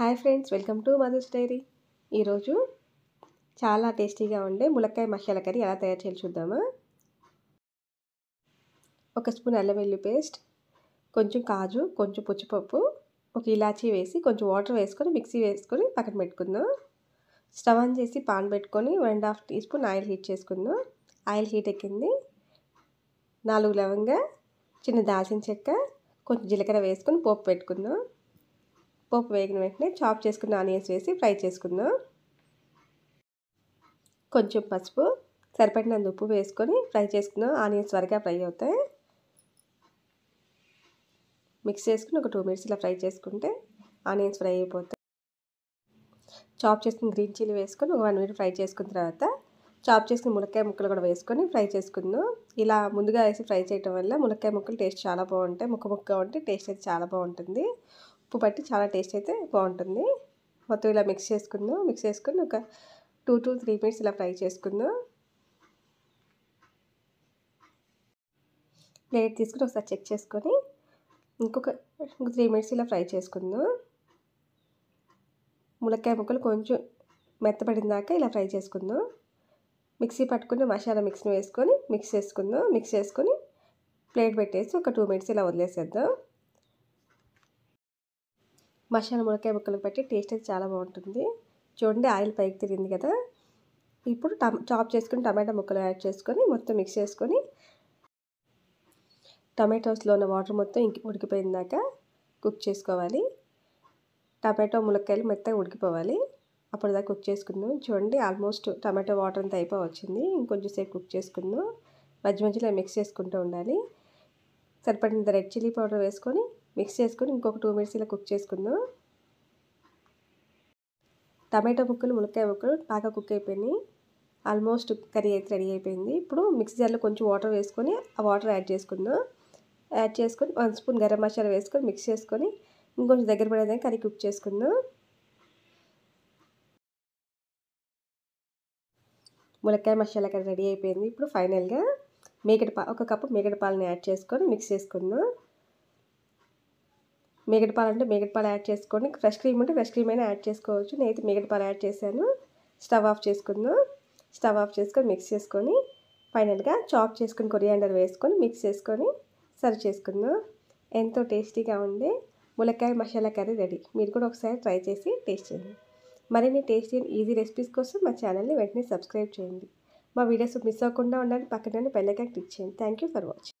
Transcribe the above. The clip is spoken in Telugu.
hi friends welcome to Madhu's diary ఈరోజు చాలా టేస్టీగా ఉండే ములక్కాయ మసాలా కర్రీ ఎలా తయారు చేయాలి చూద్దామా ఒక స్పూన్ అల్లం వెల్లి పేస్ట్ కొంచెం కాజు కొంచెం పుచ్చిపప్పు ఒక ఇలాచీ వేసి కొంచెం వాటర్ వేసుకొని మిక్సీ వేసుకొని పక్కన పెట్టుకుందాం స్టవ్ ఆన్ చేసి పాన్ పెట్టుకొని one and half teaspoon oil heat చేసుకుందాం ఆయిల్ హీట్ ఎక్కింది నాలుగు లవంగా చిన్న దాల్చిన చెక్క కొంచెం జీలకర్ర వేసుకొని పోపు పెట్టుకుందాం పోపు వేగిన వెంటనే చాప్ చేసుకున్న ఆనియన్స్ వేసి ఫ్రై చేసుకుందాం కొంచెం పసుపు సరిపడినంత ఉప్పు వేసుకొని ఫ్రై చేసుకుందాం ఆనియన్స్ త్వరగా ఫ్రై అవుతాయి మిక్స్ చేసుకుని ఒక టూ మినిట్స్ ఇలా ఫ్రై చేసుకుంటే ఆనియన్స్ ఫ్రై అయిపోతాయి చాప్ చేసుకుని గ్రీన్ చిల్లీ వేసుకొని ఒక వన్ మినిట్ ఫ్రై చేసుకున్న తర్వాత చాప్ చేసుకుని ములక్కాయ ముక్కలు కూడా వేసుకొని ఫ్రై చేసుకుందాం ఇలా ముందుగా వేసి ఫ్రై చేయడం వల్ల ములక్కాయ ముక్కలు టేస్ట్ చాలా బాగుంటాయి ముక్క ముక్క ఉంటే టేస్ట్ అయితే చాలా బాగుంటుంది ఉప్పు పట్టి చాలా టేస్ట్ అయితే బాగుంటుంది మొత్తం ఇలా మిక్స్ చేసుకుందాం మిక్స్ చేసుకుని ఒక టూ టు త్రీ మినిట్స్ ఇలా ఫ్రై చేసుకుందాం ప్లేట్ తీసుకుని ఒకసారి చెక్ చేసుకొని ఇంకొక త్రీ మినిట్స్ ఇలా ఫ్రై చేసుకుందాం ములక్కాయ ముక్కలు కొంచెం మెత్తపడిన దాకా ఇలా ఫ్రై చేసుకుందాం మిక్సీ పట్టుకుని మసాలా మిక్స్ని వేసుకొని మిక్స్ చేసుకుందాం మిక్స్ చేసుకొని ప్లేట్ పెట్టేసి ఒక టూ మినిట్స్ ఇలా వదిలేసేద్దాం మసాలా మునక్కాయ ముక్కలు పెట్టి టేస్ట్ అయితే చాలా బాగుంటుంది చూడండి ఆయిల్ పైకి తిరిగింది కదా ఇప్పుడు చాప్ చేసుకుని టమాటా ముక్కలు యాడ్ చేసుకొని మొత్తం మిక్స్ చేసుకొని టమాటోస్లో ఉన్న వాటర్ మొత్తం ఇంక ఉడికిపోయిందాక కుక్ చేసుకోవాలి టమాటో ములక్కాయలు మెత్తగా ఉడికిపోవాలి అప్పుడు దాకా కుక్ చేసుకుందాం చూడండి ఆల్మోస్ట్ టమాటో వాటర్ అంతా అయిపోయి వచ్చింది ఇంకొంచెం సేపు కుక్ చేసుకుందాం మధ్య మధ్యలో మిక్స్ చేసుకుంటూ ఉండాలి సరిపడినంత రెడ్ చిల్లీ పౌడర్ వేసుకొని మిక్స్ చేసుకొని ఇంకొక టూ మినిట్స్ ఇలా కుక్ చేసుకుందాం టమాటా ముక్కలు ములకాయ ముక్కలు బాగా కుక్ అయిపోయినాయి ఆల్మోస్ట్ కర్రీ అయితే రెడీ అయిపోయింది ఇప్పుడు మిక్సీ జార్లో కొంచెం వాటర్ వేసుకొని ఆ వాటర్ యాడ్ చేసుకుందాం యాడ్ చేసుకొని వన్ స్పూన్ గరం మసాలా వేసుకొని మిక్స్ చేసుకొని ఇంకొంచెం దగ్గర పడేదాన్ని కర్రీ కుక్ చేసుకుందాం ములక్కాయ మసాలా కర్రీ రెడీ అయిపోయింది ఇప్పుడు ఫైనల్గా మేకటి పా ఒక కప్పు మేకటి పాలని యాడ్ చేసుకొని మిక్స్ చేసుకుందాం పాలు అంటే పాలు యాడ్ చేసుకోండి ఫ్రెష్ క్రీమ్ అంటే ఫ్రెష్ క్రీమ్ అయినా యాడ్ చేసుకోవచ్చు నేనైతే పాలు యాడ్ చేశాను స్టవ్ ఆఫ్ చేసుకుందాం స్టవ్ ఆఫ్ చేసుకొని మిక్స్ చేసుకొని ఫైనల్గా చాప్ చేసుకుని కొరియాండర్ వేసుకొని మిక్స్ చేసుకొని సర్వ్ చేసుకుందాం ఎంతో టేస్టీగా ఉండే ములక్కాయ మసాలా కర్రీ రెడీ మీరు కూడా ఒకసారి ట్రై చేసి టేస్ట్ చేయండి మరిన్ని టేస్టీ అండ్ ఈజీ రెసిపీస్ కోసం మా ఛానల్ని వెంటనే సబ్స్క్రైబ్ చేయండి మా వీడియోస్ మిస్ అవ్వకుండా ఉండాలని పక్కన బెల్లకాయ క్లిక్ చేయండి థ్యాంక్ ఫర్ వాచింగ్